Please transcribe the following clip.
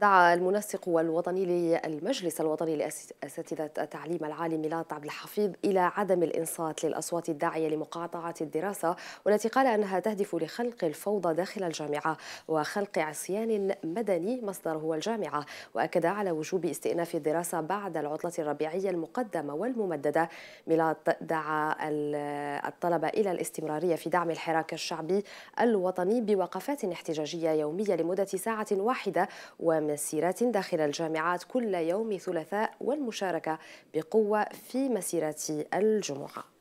دعا المنسق الوطني للمجلس الوطني لأساتذة التعليم العالي ميلاد عبد الحفيظ إلى عدم الإنصات للأصوات الداعية لمقاطعة الدراسة والتي قال أنها تهدف لخلق الفوضى داخل الجامعة وخلق عصيان مدني مصدره الجامعة وأكد على وجوب استئناف الدراسة بعد العطلة الربيعية المقدمة والممددة ميلاد دعا الطلبة إلى الاستمرارية في دعم الحراك الشعبي الوطني بوقفات احتجاجية يومية لمدة ساعة واحدة ومن مسيرات داخل الجامعات كل يوم ثلاثاء والمشاركة بقوة في مسيرات الجمعة